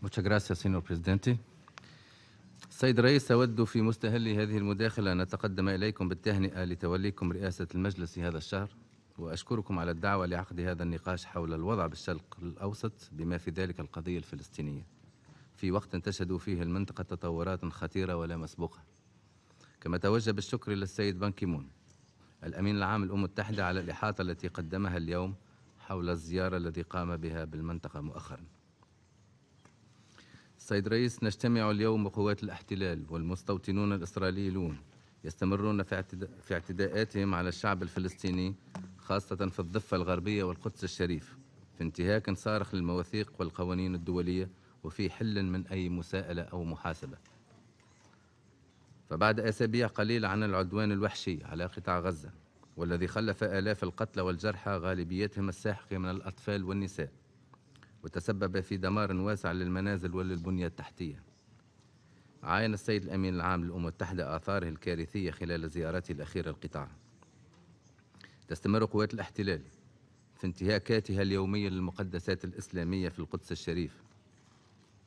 Muchas gracias, señor presidente. سيد الرئيس أود في مستهل هذه المداخلة أن أتقدم إليكم بالتهنئة لتوليكم رئاسة المجلس هذا الشهر وأشكركم على الدعوة لعقد هذا النقاش حول الوضع بالشرق الأوسط بما في ذلك القضية الفلسطينية في وقت تشهد فيه المنطقة تطورات خطيرة ولا مسبوقة كما توجب الشكر للسيد بان كيمون الأمين العام الأمم المتحدة على الإحاطة التي قدمها اليوم حول الزيارة التي قام بها بالمنطقة مؤخراً السيد رئيس نجتمع اليوم بقوات الاحتلال والمستوطنون الإسرائيليون يستمرون في, اعتداء في اعتداءاتهم على الشعب الفلسطيني خاصة في الضفة الغربية والقدس الشريف في انتهاك صارخ للمواثيق والقوانين الدولية وفي حل من أي مساءلة أو محاسبة فبعد أسابيع قليلة عن العدوان الوحشي على قطاع غزة والذي خلف آلاف القتلى والجرحى غالبيتهم الساحقة من الأطفال والنساء وتسبب في دمار واسع للمنازل وللبنية التحتية عاين السيد الأمين العام للأمم المتحدة آثاره الكارثية خلال زيارته الأخيرة القطاع تستمر قوات الاحتلال في انتهاكاتها اليومية للمقدسات الإسلامية في القدس الشريف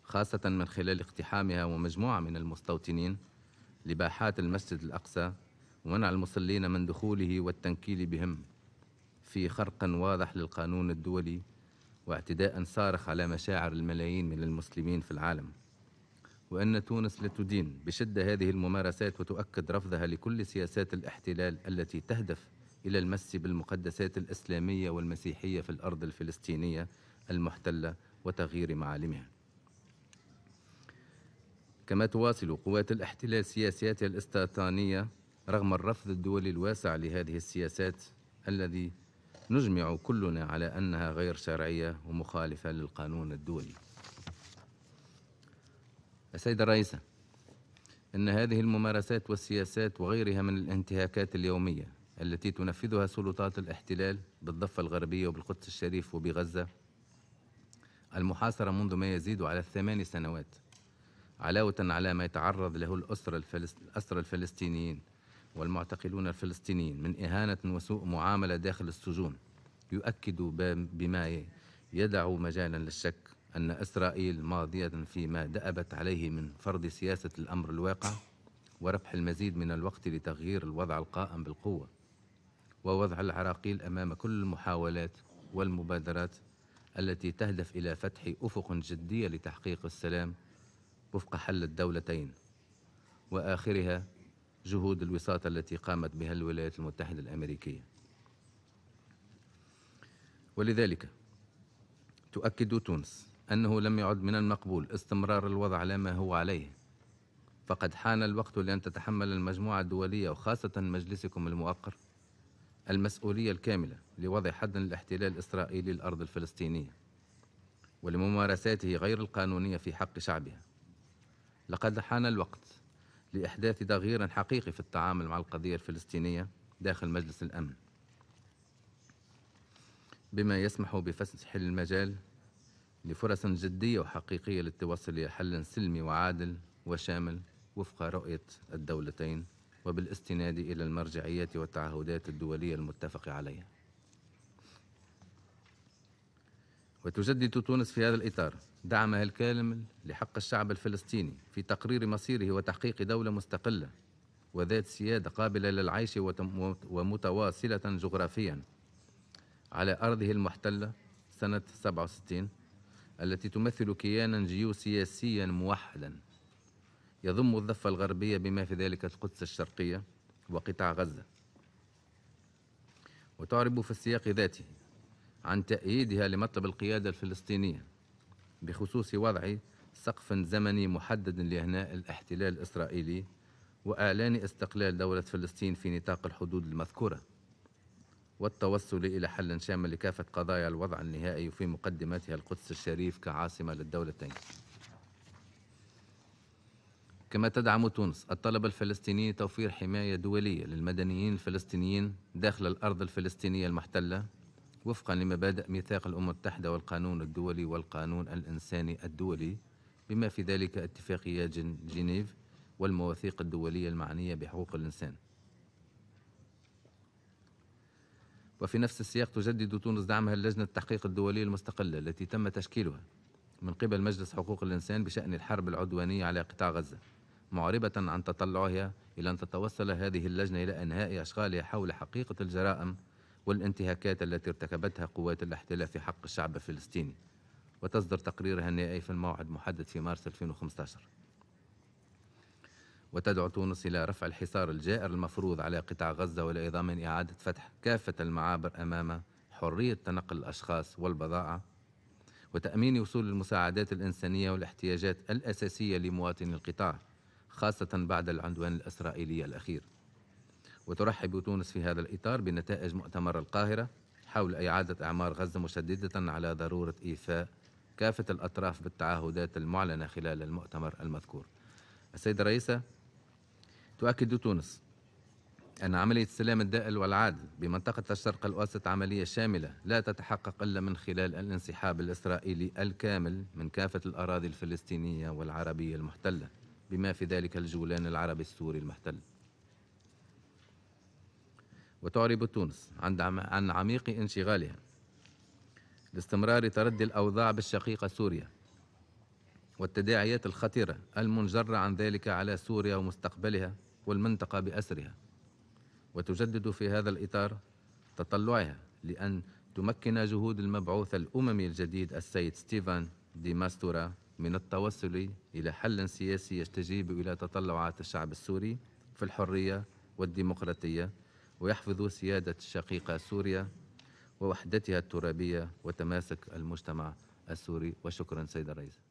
خاصة من خلال اقتحامها ومجموعة من المستوطنين لباحات المسجد الأقصى ومنع المصلين من دخوله والتنكيل بهم في خرق واضح للقانون الدولي واعتداء صارخ على مشاعر الملايين من المسلمين في العالم وأن تونس لتدين بشدة هذه الممارسات وتؤكد رفضها لكل سياسات الاحتلال التي تهدف إلى المس بالمقدسات الإسلامية والمسيحية في الأرض الفلسطينية المحتلة وتغيير معالمها كما تواصل قوات الاحتلال سياساتها الاستيطانية رغم الرفض الدولي الواسع لهذه السياسات الذي نجمع كلنا على أنها غير شرعية ومخالفة للقانون الدولي السيده الرئيسه إن هذه الممارسات والسياسات وغيرها من الانتهاكات اليومية التي تنفذها سلطات الاحتلال بالضفة الغربية وبالقدس الشريف وبغزة المحاصرة منذ ما يزيد على الثمان سنوات علاوة على ما يتعرض له الأسرى الفلس... الأسرى الفلسطينيين والمعتقلون الفلسطينيين من إهانة وسوء معاملة داخل السجون يؤكد بما يدع مجالا للشك أن إسرائيل ماضية فيما دأبت عليه من فرض سياسة الأمر الواقع وربح المزيد من الوقت لتغيير الوضع القائم بالقوة ووضع العراقيل أمام كل المحاولات والمبادرات التي تهدف إلى فتح أفق جدية لتحقيق السلام وفق حل الدولتين وآخرها جهود الوساطة التي قامت بها الولايات المتحدة الأمريكية ولذلك تؤكد تونس أنه لم يعد من المقبول استمرار الوضع على ما هو عليه فقد حان الوقت لأن تتحمل المجموعة الدولية وخاصة مجلسكم المؤقر المسؤولية الكاملة لوضع حد للاحتلال الإسرائيلي للأرض الفلسطينية ولممارساته غير القانونية في حق شعبها لقد حان الوقت لإحداث تغيير حقيقي في التعامل مع القضية الفلسطينية داخل مجلس الأمن بما يسمح بفسح المجال لفرص جدية وحقيقية للتوصل إلى حل سلمي وعادل وشامل وفق رؤية الدولتين وبالاستناد إلى المرجعيات والتعهدات الدولية المتفق عليها وتجدد تونس في هذا الإطار دعمها الكامل لحق الشعب الفلسطيني في تقرير مصيره وتحقيق دولة مستقلة وذات سيادة قابلة للعيش ومتواصلة جغرافيا على أرضه المحتلة سنة 67 التي تمثل كيانا جيوسياسيا موحدا يضم الضفة الغربية بما في ذلك القدس الشرقية وقطاع غزة وتعرب في السياق ذاته عن تأييدها لمطلب القيادة الفلسطينية بخصوص وضع سقف زمني محدد لإهناء الاحتلال الإسرائيلي وإعلان استقلال دولة فلسطين في نطاق الحدود المذكورة والتوصل إلى حل شامل لكافة قضايا الوضع النهائي وفي مقدمتها القدس الشريف كعاصمة للدولتين كما تدعم تونس الطلبة الفلسطيني توفير حماية دولية للمدنيين الفلسطينيين داخل الأرض الفلسطينية المحتلة وفقا لمبادئ ميثاق الأمم المتحدة والقانون الدولي والقانون الإنساني الدولي بما في ذلك اتفاقية جنيف والمواثيق الدولية المعنية بحقوق الإنسان وفي نفس السياق تجدد تونس دعمها للجنة التحقيق الدولية المستقلة التي تم تشكيلها من قبل مجلس حقوق الإنسان بشأن الحرب العدوانية على قطاع غزة معربة عن تطلعها إلى أن تتوصل هذه اللجنة إلى إنهاء أشغالها حول حقيقة الجرائم والانتهاكات التي ارتكبتها قوات الاحتلال في حق الشعب الفلسطيني وتصدر تقريرها النهائي في الموعد محدد في مارس 2015 وتدعو تونس إلى رفع الحصار الجائر المفروض على قطاع غزة والأيضا إعادة فتح كافة المعابر أمام حرية تنقل الأشخاص والبضاعة وتأمين وصول المساعدات الإنسانية والاحتياجات الأساسية لمواطني القطاع خاصة بعد العدوان الإسرائيلي الأخير وترحب تونس في هذا الإطار بنتائج مؤتمر القاهرة حول إعادة أعمار غزة مشددة على ضرورة إيفاء كافة الأطراف بالتعهدات المعلنة خلال المؤتمر المذكور السيدة رئيسة تؤكد تونس أن عملية السلام الدائل والعادل بمنطقة الشرق الأوسط عملية شاملة لا تتحقق إلا من خلال الانسحاب الإسرائيلي الكامل من كافة الأراضي الفلسطينية والعربية المحتلة بما في ذلك الجولان العربي السوري المحتل وتعرب تونس عن عميق انشغالها لاستمرار تردي الأوضاع بالشقيقة سوريا والتداعيات الخطيرة المنجرة عن ذلك على سوريا ومستقبلها والمنطقة بأسرها وتجدد في هذا الإطار تطلعها لأن تمكن جهود المبعوث الأممي الجديد السيد ستيفان دي ماستورا من التوصل إلى حل سياسي يستجيب إلى تطلعات الشعب السوري في الحرية والديمقراطية ويحفظ سيادة الشقيقة سوريا ووحدتها الترابية وتماسك المجتمع السوري وشكرا سيد الرئيس